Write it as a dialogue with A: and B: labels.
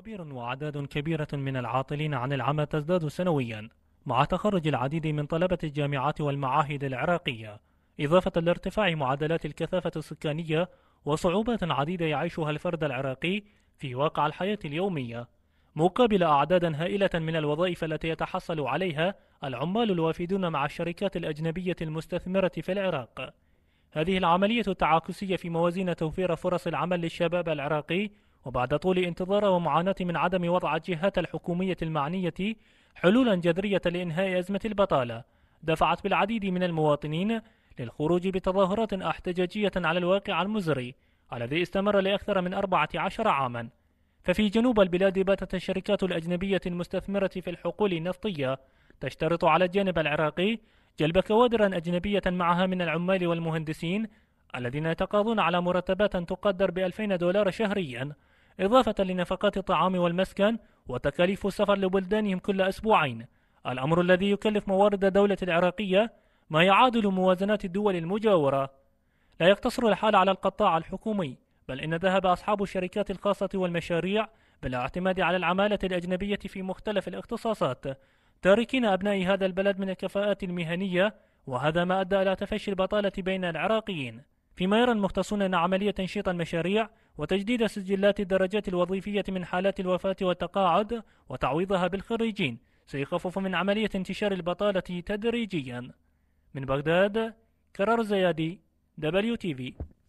A: طوابير وأعداد كبيرة من العاطلين عن العمل تزداد سنويا مع تخرج العديد من طلبة الجامعات والمعاهد العراقية إضافة لارتفاع معدلات الكثافة السكانية وصعوبات عديدة يعيشها الفرد العراقي في واقع الحياة اليومية مقابل أعدادا هائلة من الوظائف التي يتحصل عليها العمال الوافدون مع الشركات الأجنبية المستثمرة في العراق هذه العملية التعاكسية في موازين توفير فرص العمل للشباب العراقي وبعد طول انتظار ومعاناة من عدم وضع الجهات الحكومية المعنية حلولا جذرية لإنهاء أزمة البطالة دفعت بالعديد من المواطنين للخروج بتظاهرات احتجاجية على الواقع المزري الذي استمر لأكثر من 14 عاما ففي جنوب البلاد باتت الشركات الأجنبية المستثمرة في الحقول النفطية تشترط على الجانب العراقي جلب كوادر أجنبية معها من العمال والمهندسين الذين يتقاضون على مرتبات تقدر ب 2000 دولار شهرياً إضافة لنفقات الطعام والمسكن وتكاليف السفر لبلدانهم كل أسبوعين الأمر الذي يكلف موارد دولة العراقية ما يعادل موازنات الدول المجاورة لا يقتصر الحال على القطاع الحكومي بل إن ذهب أصحاب الشركات الخاصة والمشاريع بالاعتماد على العمالة الأجنبية في مختلف الاختصاصات تاركين أبناء هذا البلد من الكفاءات المهنية وهذا ما أدى إلى تفشي البطالة بين العراقيين فيما يرى المختصون أن عملية تنشيط المشاريع وتجديد سجلات الدرجات الوظيفية من حالات الوفاة والتقاعد وتعويضها بالخريجين سيخفف من عملية انتشار البطالة تدريجيا من بغداد كرار زيادي دبليو تي في